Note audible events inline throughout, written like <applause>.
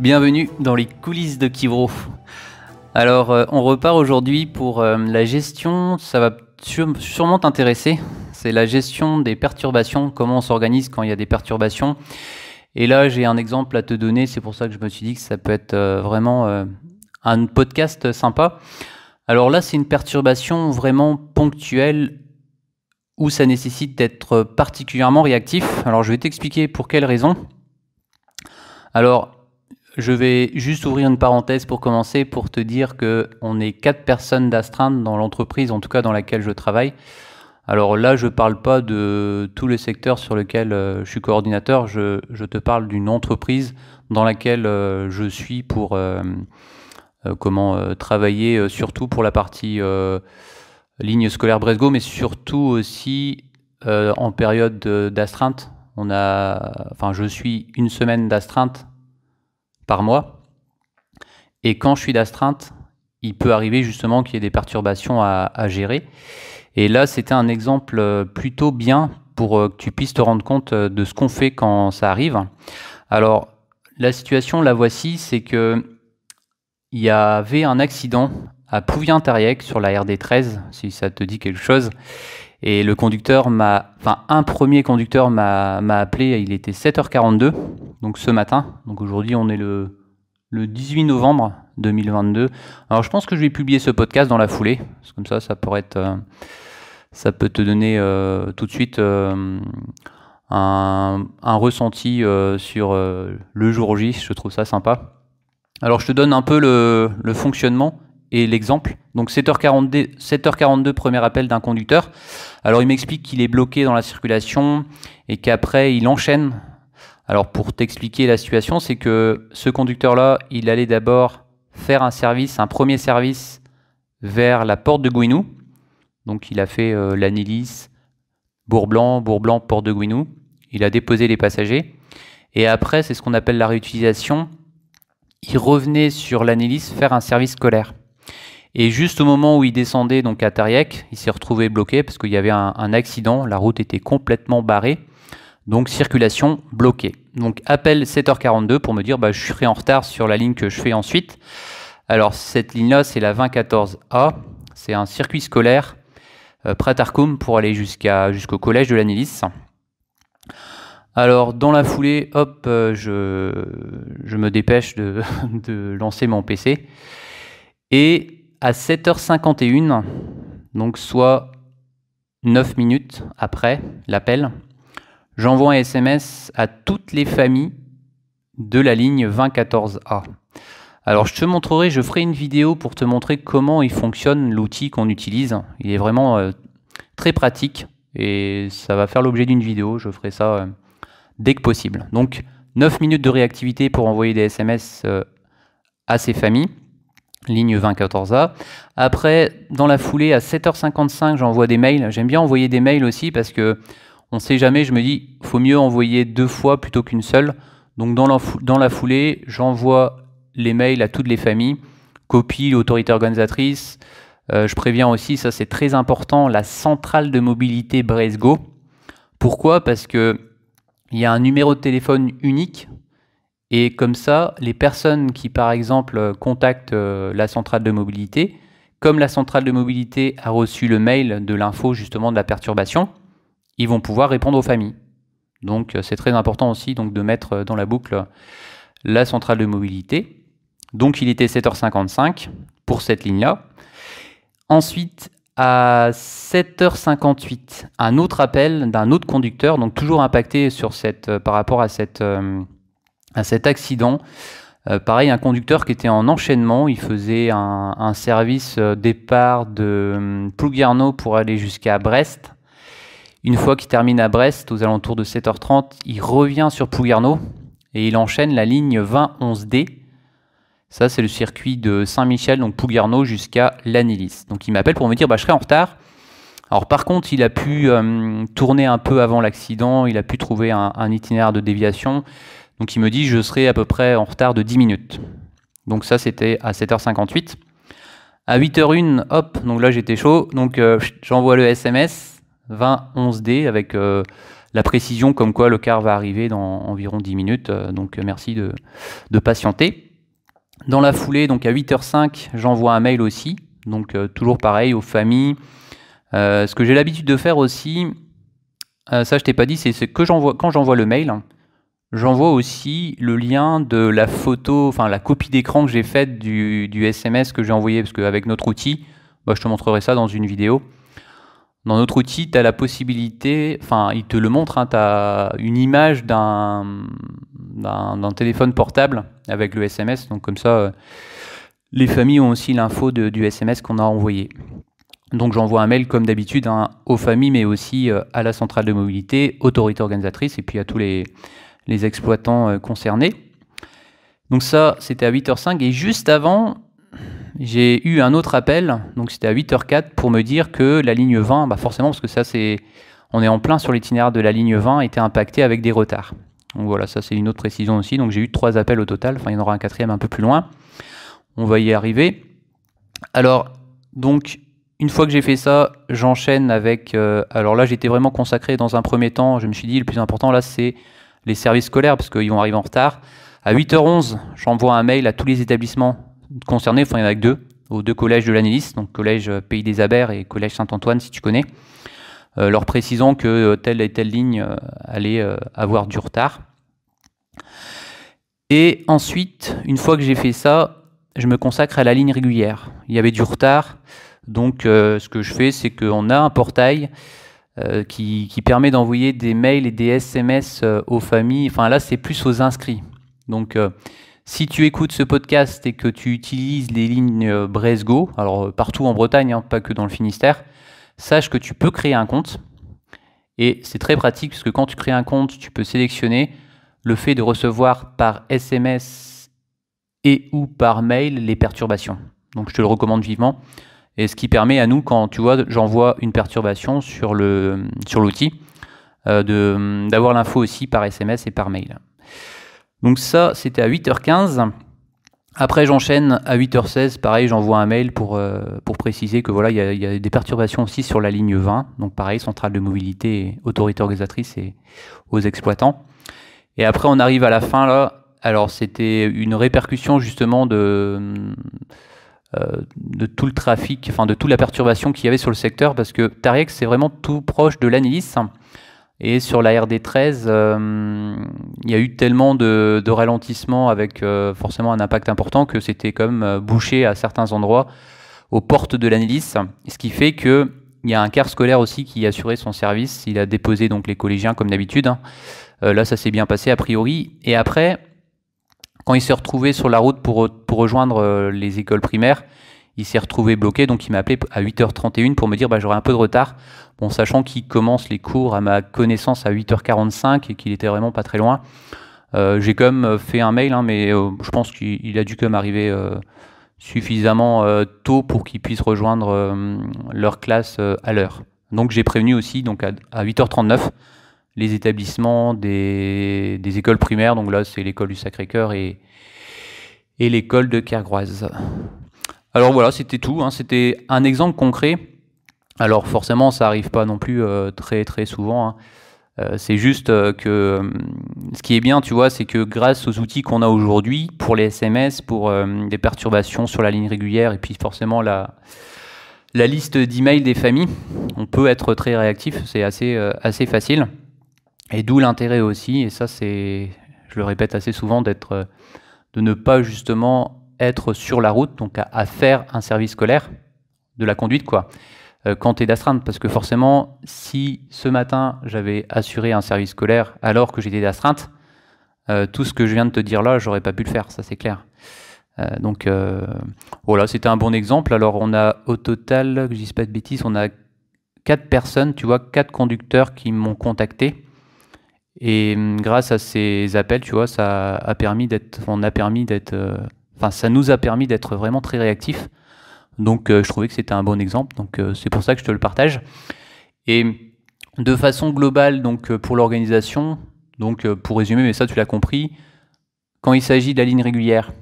Bienvenue dans les coulisses de Kivro. Alors, euh, on repart aujourd'hui pour euh, la gestion, ça va sûrement t'intéresser, c'est la gestion des perturbations, comment on s'organise quand il y a des perturbations. Et là, j'ai un exemple à te donner, c'est pour ça que je me suis dit que ça peut être euh, vraiment un podcast sympa. Alors là, c'est une perturbation vraiment ponctuelle où ça nécessite d'être particulièrement réactif. Alors je vais t'expliquer pour quelles raisons. Alors je vais juste ouvrir une parenthèse pour commencer pour te dire que on est quatre personnes d'astreinte dans l'entreprise, en tout cas dans laquelle je travaille. Alors là, je ne parle pas de tous les secteurs sur lesquels euh, je suis coordinateur, je, te parle d'une entreprise dans laquelle euh, je suis pour euh, comment travailler, surtout pour la partie ligne scolaire Bresgo, mais surtout aussi en période d'astreinte. enfin, je suis une semaine d'astreinte mois. Et quand je suis d'astreinte, il peut arriver justement qu'il y ait des perturbations à, gérer. Et là, c'était un exemple euh, plutôt bien pour euh, que tu puisses te rendre compte euh, de ce qu'on fait quand ça arrive. Alors, la situation, la voici, c'est que il y avait un accident à Pouvien-Tariec sur la RD13, si ça te dit quelque chose. Et le conducteur m'a, enfin, un premier conducteur m'a appelé, il était 7h42 donc ce matin. Donc aujourd'hui, on est le, 18 novembre 2022. Alors je pense que je vais publier ce podcast dans la foulée, parce comme ça, ça pourrait être, euh, ça peut te donner euh, tout de suite euh, un, ressenti sur le jour J. Je trouve ça sympa. Alors je te donne un peu le, fonctionnement et l'exemple. Donc 7 h 7h42 premier appel d'un conducteur. Alors il m'explique qu'il est bloqué dans la circulation et qu'après il enchaîne alors pour t'expliquer la situation, c'est que ce conducteur-là, il allait d'abord faire un service, un premier service vers la porte de Gouinou. Donc il a fait l'analyse, euh, l'Anilis, Bourg-Blanc, Bourg-Blanc, porte de Gouinou. Il a déposé les passagers. Et après, c'est ce qu'on appelle la réutilisation. Il revenait sur l'Anilis faire un service scolaire. Et juste au moment où il descendait donc à Tariek, il s'est retrouvé bloqué parce qu'il y avait un accident, la route était complètement barrée. Donc circulation bloquée. Donc appel 7h42 pour me dire bah, je serai en retard sur la ligne que je fais ensuite. Alors cette ligne-là, c'est la 2014A. C'est un circuit scolaire près euh, Pratarcum pour aller jusqu'au collège de l'Anilis. Alors dans la foulée, hop, euh, je, me dépêche de, <laughs> de lancer mon PC. Et à 7h51, donc soit 9 minutes après l'appel, J'envoie un SMS à toutes les familles de la ligne 2014A. Alors je te montrerai, je ferai une vidéo pour te montrer comment il fonctionne l'outil qu'on utilise. Il est vraiment euh, très pratique et ça va faire l'objet d'une vidéo. Je ferai ça euh, dès que possible. Donc 9 minutes de réactivité pour envoyer des SMS euh, à ces familles, ligne 2014A. Après, dans la foulée, à 7h55, j'envoie des mails. J'aime bien envoyer des mails aussi parce que on ne sait jamais, je me dis, faut mieux envoyer deux fois plutôt qu'une seule. Donc dans la, foulée, j'envoie les mails à toutes les familles, copie l'autorité organisatrice. Euh, je préviens aussi, ça c'est très important, la centrale de mobilité Bresgo. Pourquoi Parce que il y a un numéro de téléphone unique et comme ça, les personnes qui par exemple contactent euh, la centrale de mobilité, comme la centrale de mobilité a reçu le mail de l'info justement de la perturbation, ils vont pouvoir répondre aux familles. Donc euh, c'est très important aussi donc, de mettre euh, dans la boucle euh, la centrale de mobilité. Donc il était 7h55 pour cette ligne-là. Ensuite, à 7h58, un autre appel d'un autre conducteur, donc toujours impacté sur cette, par rapport à, cette, à cet accident. pareil, un conducteur qui était en enchaînement, il faisait un, service départ de Plouguerneau pour aller jusqu'à Brest. Une fois qu'il termine à Brest, aux alentours de 7h30, il revient sur Pougarno et il enchaîne la ligne 2011D. Ça, c'est le circuit de Saint-Michel, donc Pougarno jusqu'à Lanilis. Donc il m'appelle pour me dire bah, je serai en retard. Alors par contre, il a pu euh, tourner un peu avant l'accident, il a pu trouver un, itinéraire de déviation. Donc il me dit je serai à peu près en retard de 10 minutes. Donc ça, c'était à 7h58. À 8h01, hop, donc là j'étais chaud, donc euh, j'envoie le SMS 20-11D avec euh, la précision comme quoi le quart va arriver dans environ 10 minutes. Euh, donc euh, merci de, patienter. Dans la foulée, donc à 8h05, j'envoie un mail aussi. Donc toujours pareil aux familles. ce que j'ai l'habitude de faire aussi, ça je t'ai pas dit, c'est que quand j'envoie le mail, j'envoie aussi le lien de la photo, enfin la copie d'écran que j'ai faite du, SMS que j'ai envoyé, parce qu'avec notre outil, bah, je te montrerai ça dans une vidéo. Dans notre outil, tu as la possibilité, enfin, il te le montre, hein, tu as une image d'un, d'un, téléphone portable avec le SMS. Donc, comme ça, euh, les familles ont aussi l'info du SMS qu'on a envoyé. Donc, j'envoie un mail, comme d'habitude, hein, aux familles, mais aussi euh, à la centrale de mobilité, autorité organisatrice et puis à tous les, les exploitants euh, concernés. Donc, ça, c'était à 8h05. Et juste avant, j'ai eu un autre appel, donc c'était à 8h04, pour me dire que la ligne 20, bah, forcément, parce que ça, c'est, on est en plein sur l'itinéraire de la ligne 20, était impactée avec des retards. Donc voilà, ça, c'est une autre précision aussi. Donc j'ai eu trois appels au total. Enfin, il y en aura un quatrième un peu plus loin. On va y arriver. Alors, donc, une fois que j'ai fait ça, j'enchaîne avec. Euh, alors là, j'étais vraiment consacré dans un premier temps. Je me suis dit, le plus important là, c'est les services scolaires, parce qu'ils vont arriver en retard. À 8h11, j'envoie un mail à tous les établissements concernés, enfin il y en a que deux, aux deux collèges de l'analyste, donc collège euh, Pays des Abers et collège Saint-Antoine si tu connais, euh, leur précisant que euh, telle et telle ligne allait avoir du retard. Et ensuite, une fois que j'ai fait ça, je me consacre à la ligne régulière. Il y avait du retard, donc ce que je fais, c'est qu'on a un portail qui, qui, permet d'envoyer des mails et des SMS aux familles. Enfin là, c'est plus aux inscrits. Donc si tu écoutes ce podcast et que tu utilises les lignes euh, Bresgo, alors euh, partout en Bretagne, hein, pas que dans le Finistère, sache que tu peux créer un compte. Et c'est très pratique parce que quand tu crées un compte, tu peux sélectionner le fait de recevoir par SMS et ou par mail les perturbations. Donc je te le recommande vivement. Et ce qui permet à nous, quand tu vois, j'envoie une perturbation sur l'outil, sur euh, d'avoir l'info aussi par SMS et par mail. Donc ça, c'était à 8h15. Après, j'enchaîne à 8h16. Pareil, j'envoie un mail pour, euh, pour préciser que voilà, il y, a des perturbations aussi sur la ligne 20. Donc pareil, centrale de mobilité, autorité organisatrice et aux exploitants. Et après, on arrive à la fin là. Alors, c'était une répercussion justement de, euh, de tout le trafic, enfin de toute la perturbation qu'il y avait sur le secteur, parce que Tariq, c'est vraiment tout proche de l'analyse. Et sur la RD13, euh, il y a eu tellement de, ralentissements avec euh, forcément un impact important que c'était comme euh, bouché à certains endroits aux portes de l'analyse. Ce qui fait qu'il y a un quart scolaire aussi qui assurait son service. Il a déposé donc les collégiens comme d'habitude. Hein. là, ça s'est bien passé a priori. Et après, quand il s'est retrouvé sur la route pour rejoindre les écoles primaires, il s'est retrouvé bloqué, donc il m'a appelé à 8h31 pour me dire bah, j'aurai un peu de retard. Bon, sachant qu'il commence les cours à ma connaissance à 8h45 et qu'il était vraiment pas très loin, euh, j'ai quand même euh, fait un mail, hein, mais euh, je pense qu'il a dû quand même arriver suffisamment tôt pour qu'ils puissent rejoindre leur classe à l'heure. Donc j'ai prévenu aussi donc à, 8h39 les établissements des, écoles primaires, donc là c'est l'école du Sacré-Cœur et, et l'école de Kergroise. Alors voilà, c'était tout. Hein. C'était un exemple concret. Alors forcément, ça n'arrive pas non plus euh, très très souvent. Hein. Euh, c'est juste euh, que ce qui est bien, tu vois, c'est que grâce aux outils qu'on a aujourd'hui pour les SMS, pour des perturbations sur la ligne régulière et puis forcément la, la liste d'emails des familles, on peut être très réactif. C'est assez, assez facile. Et d'où l'intérêt aussi. Et ça, c'est, je le répète assez souvent, d'être, de ne pas justement être sur la route, donc à, faire un service scolaire, de la conduite, quoi, euh, quand tu es d'astreinte. Parce que forcément, si ce matin j'avais assuré un service scolaire alors que j'étais d'astreinte, euh, tout ce que je viens de te dire là, j'aurais pas pu le faire, ça c'est clair. Euh, donc voilà, c'était un bon exemple. Alors on a au total, que je dis pas de bêtises, on a quatre personnes, tu vois, quatre conducteurs qui m'ont contacté. Et hum, grâce à ces appels, tu vois, ça a permis d'être, on a permis d'être ça nous a permis d'être vraiment très réactifs. Donc euh, je trouvais que c'était un bon exemple, donc euh, c'est pour ça que je te le partage. Et de façon globale, donc euh, pour l'organisation, donc pour résumer, mais ça tu l'as compris, quand il s'agit de la ligne régulière,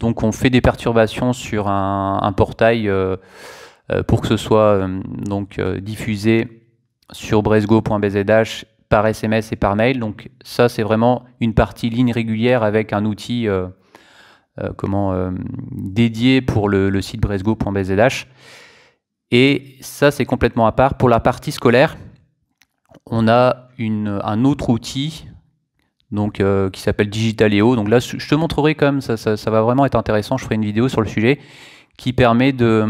donc on fait des perturbations sur un, portail pour que ce soit donc diffusé sur bresgo.bzh par SMS et par mail. Donc ça c'est vraiment une partie ligne régulière avec un outil euh, comment, euh, dédié pour le, site bresgo.bzh. Et ça, c'est complètement à part. Pour la partie scolaire, on a une, un autre outil donc, euh, qui s'appelle Digitaleo. Donc là, je te montrerai quand ça, ça, va vraiment être intéressant. Je ferai une vidéo sur le sujet qui permet de,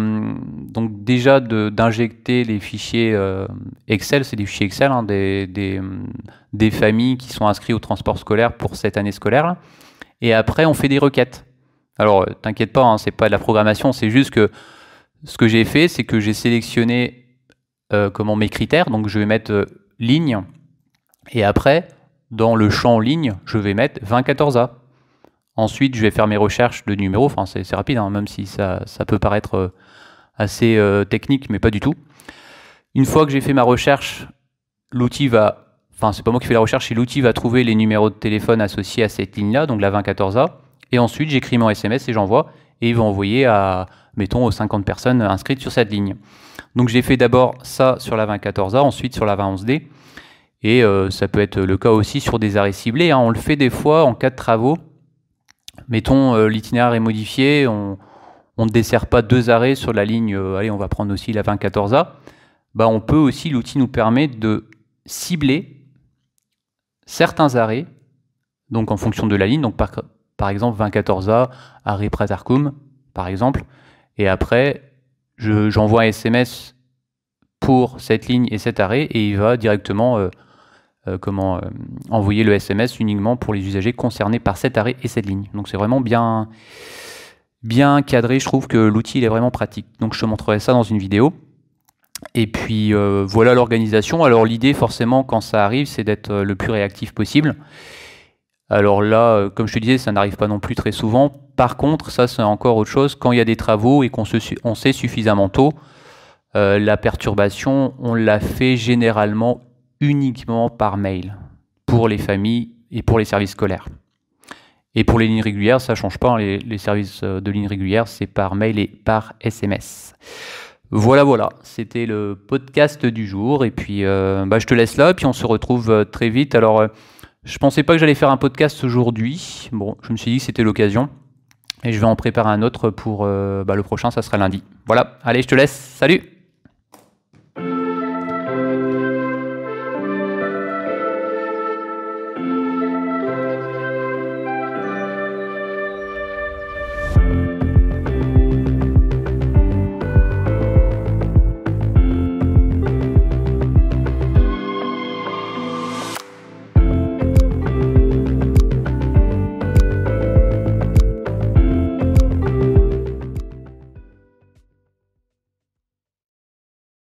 donc déjà d'injecter les fichiers Excel, c'est des fichiers Excel hein, des, des, familles qui sont inscrites au transport scolaire pour cette année scolaire. Et après, on fait des requêtes. Alors, euh, t'inquiète pas, ce hein, c'est pas de la programmation, c'est juste que ce que j'ai fait, c'est que j'ai sélectionné euh, comment mes critères. Donc, je vais mettre euh, ligne et après, dans le champ ligne, je vais mettre 2014A. Ensuite, je vais faire mes recherches de numéros. Enfin, c'est rapide, hein, même si ça, peut paraître assez technique, mais pas du tout. Une fois que j'ai fait ma recherche, l'outil va. Enfin, c'est pas moi qui fais la recherche, l'outil va trouver les numéros de téléphone associés à cette ligne-là, donc la 2014A. Et ensuite, j'écris mon SMS et j'envoie. Et il va envoyer à, mettons, aux 50 personnes inscrites sur cette ligne. Donc j'ai fait d'abord ça sur la 2014A, ensuite sur la 2011D. Et euh, ça peut être le cas aussi sur des arrêts ciblés. Hein. On le fait des fois en cas de travaux. Mettons, euh, l'itinéraire est modifié, on, ne dessert pas deux arrêts sur la ligne, euh, allez, on va prendre aussi la 2014A. Bah, on peut aussi, l'outil nous permet de cibler certains arrêts, donc en fonction de la ligne, donc par, par exemple, 24 à Harry Arkoum, par exemple. Et après, j'envoie un SMS pour cette ligne et cet arrêt et il va directement euh, euh, comment, euh, envoyer le SMS uniquement pour les usagers concernés par cet arrêt et cette ligne. Donc c'est vraiment bien, bien cadré. Je trouve que l'outil est vraiment pratique. Donc je te montrerai ça dans une vidéo. Et puis voilà l'organisation. Alors l'idée forcément quand ça arrive c'est d'être le plus réactif possible. Alors là, euh, comme je te disais, ça n'arrive pas non plus très souvent. Par contre, ça c'est encore autre chose, quand il y a des travaux et qu'on sait suffisamment tôt, euh, la perturbation, on la fait généralement uniquement par mail, pour les familles et pour les services scolaires. Et pour les lignes régulières, ça ne change pas, hein, les, services euh, de lignes régulières, c'est par mail et par SMS. Voilà, voilà, c'était le podcast du jour, et puis bah, je te laisse là, et puis on se retrouve très vite. Alors... Je pensais pas que j'allais faire un podcast aujourd'hui. Bon, je me suis dit que c'était l'occasion. Et je vais en préparer un autre pour euh, bah, le prochain, ça sera lundi. Voilà, allez, je te laisse. Salut